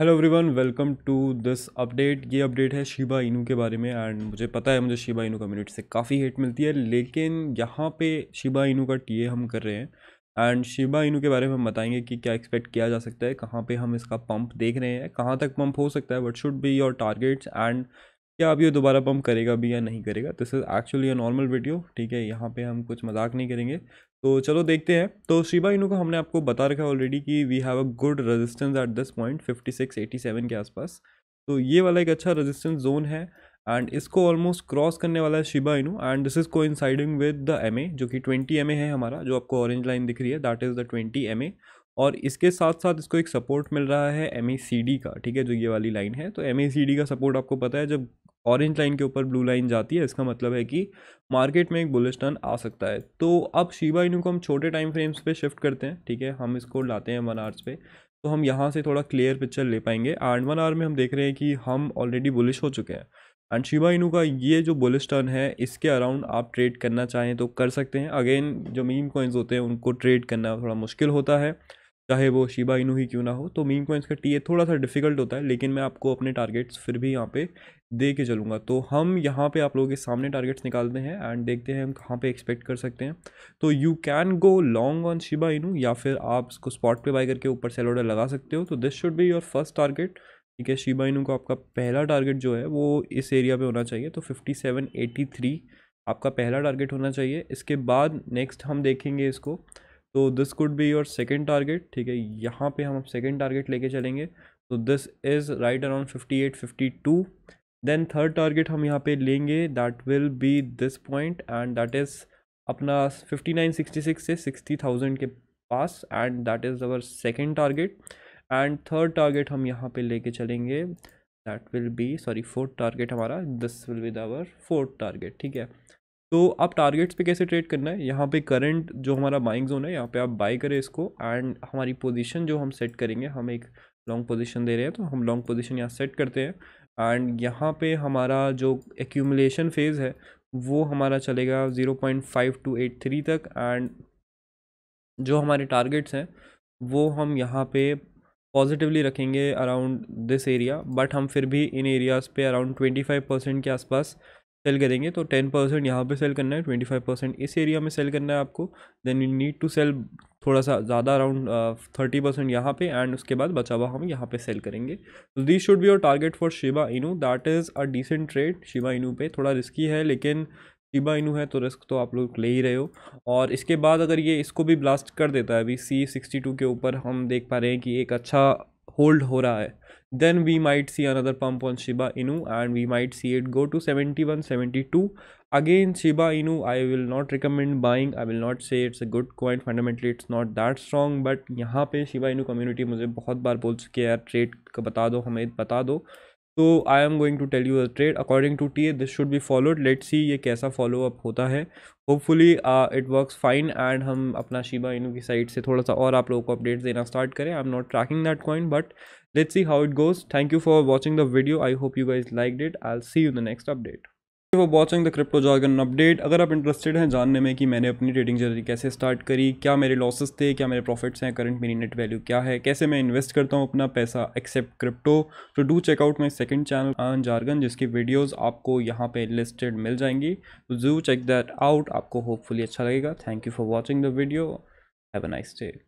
hello everyone welcome to this update ये update है Shiba Inu के बारे में एंड मुझे पता है मुझे शिबा इनू कम्युनिटी से काफ़ी हेट मिलती है लेकिन यहाँ पे शिबा इनू का टीए हम कर रहे हैं एंड शिबा इनू के बारे में हम बताएंगे कि क्या एक्सपेक्ट किया जा सकता है कहाँ पे हम इसका पंप देख रहे हैं कहाँ तक पंप हो सकता है what should be your targets and क्या अब ये दोबारा पम्प करेगा भी या नहीं करेगा this is actually a normal video ठीक है यहाँ पे हम कुछ मजाक नहीं करेंगे तो चलो देखते हैं तो शिबा इनू को हमने आपको बता रखा है ऑलरेडी कि we have a good resistance at this point seven के आसपास तो ये वाला एक अच्छा रेजिस्टेंस जोन है एंड इसको ऑलमोस्ट क्रॉस करने वाला है Shiba Inu and this is को इनसाइडिंग विद द एम जो कि ट्वेंटी एम है हमारा जो आपको ऑरेंज लाइन दिख रही है that is the twenty M और इसके साथ साथ इसको एक सपोर्ट मिल रहा है एम का ठीक है जो ये वाली लाइन है तो एम का सपोर्ट आपको पता है जब ऑरेंज लाइन के ऊपर ब्लू लाइन जाती है इसका मतलब है कि मार्केट में एक बुलिश टर्न आ सकता है तो अब शिवा इनू को हम छोटे टाइम फ्रेम्स पे शिफ्ट करते हैं ठीक है हम इसको लाते हैं वन आवर्स पे तो हम यहाँ से थोड़ा क्लियर पिक्चर ले पाएंगे एंड वन आवर में हम देख रहे हैं कि हम ऑलरेडी बुलिश हो चुके हैं एंड शिबा इनू का ये जो बुलिश टर्न है इसके अराउंड आप ट्रेड करना चाहें तो कर सकते हैं अगेन जो मीम कॉइन्स होते हैं उनको ट्रेड करना थोड़ा मुश्किल होता है चाहे वो शिबा इनू ही क्यों ना हो तो मीम कॉइंस का टीए थोड़ा सा डिफिकल्ट होता है लेकिन मैं आपको अपने टारगेट्स फिर भी यहाँ पे दे के चलूँगा तो हम यहाँ पे आप लोगों के सामने टारगेट्स निकालते हैं एंड देखते हैं हम कहाँ पे एक्सपेक्ट कर सकते हैं तो you can go long on Shiba Inu या फिर आप उसको स्पॉट पर बाई करके ऊपर सेल ऑर्डर लगा सकते हो तो this should be your first target ठीक है शिबा इनू का आपका पहला टारगेट जो है वो इस एरिया पर होना चाहिए तो फिफ्टी सेवन एटी थ्री आपका पहला टारगेट होना चाहिए इसके बाद नेक्स्ट हम देखेंगे इसको तो this could be your second target ठीक है यहाँ पे हम सेकेंड टारगेट लेके चलेंगे तो this is right around fifty eight fifty two then third target हम यहाँ पे लेंगे that will be this point and that is अपना फिफ्टी नाइन सिक्सटी सिक्स से सिक्सटी थाउजेंड के पास and that is our second target and third target हम यहाँ पे लेके चलेंगे that will be sorry fourth target हमारा this will be the fourth target ठीक है तो आप टारगेट्स पे कैसे ट्रेड करना है यहाँ पे करंट जो हमारा बाइंग जोन है यहाँ पे आप बाई करें इसको एंड हमारी पोजीशन जो हम सेट करेंगे हम एक लॉन्ग पोजीशन दे रहे हैं तो हम लॉन्ग पोजीशन यहाँ सेट करते हैं एंड यहाँ पे हमारा जो एक्यूमलेशन फेज़ है वो हमारा चलेगा zero point five two eight three तक एंड जो हमारे टारगेट्स हैं वो हम यहाँ पे पॉजिटिवली रखेंगे अराउंड दिस एरिया बट हम फिर भी इन एरियाज़ पे अराउंड ट्वेंटी फाइव परसेंट के आसपास सेल करेंगे तो टेन परसेंट यहाँ पर सेल करना है ट्वेंटी फाइव परसेंट इस एरिया में सेल करना है आपको then you need to sell थोड़ा सा ज़्यादा अराउंड थर्टी परसेंट यहाँ पे एंड उसके बाद बचा हुआ हम यहाँ पे सेल करेंगे तो this should be your target for Shiba Inu that is a decent trade Shiba Inu पे थोड़ा रिस्की है लेकिन शिबा इनू है तो रिस्क तो आप लोग ले ही रहे हो और इसके बाद अगर ये इसको भी ब्लास्ट कर देता है अभी सी सिक्सटी टू के ऊपर हम देख पा रहे हैं कि एक अच्छा होल्ड हो रहा है then we might see another pump on Shiba Inu and we might see it go to seventy one seventy two again Shiba Inu I will not recommend buying I will not say it's a good coin fundamentally it's not that strong but यहाँ पर Shiba Inu community मुझे बहुत बार बोल चुके हैं यार trade का बता दो हमें बता दो तो I am going to tell you a trade according to T A this should be followed let see ये कैसा फॉलो अप होता है hopefully it works fine and हम अपना शिबा इनू की साइड से थोड़ा सा और आप लोगों को अपडेट्स देना स्टार्ट करें I am not tracking that coin but let's see how it goes thank you for watching the video I hope you guys like it I see you the next update for watching the crypto jargon update अगर आप interested हैं जानने में कि मैंने अपनी trading journey कैसे start करी क्या मेरे लॉसेस थे क्या मेरे प्रॉफिट्स हैं करंट मेरी नेट वैल्यू क्या है कैसे मैं इन्वेस्ट करता हूँ अपना पैसा एक्सेप्ट क्रिप्टो तो do check out my second channel on jargon जिसकी वीडियोज़ आपको यहाँ पर लिस्टेड मिल जाएंगी तो डू चेक दैट आउट आपको होपफुली अच्छा लगेगा thank you for watching the video have a nice day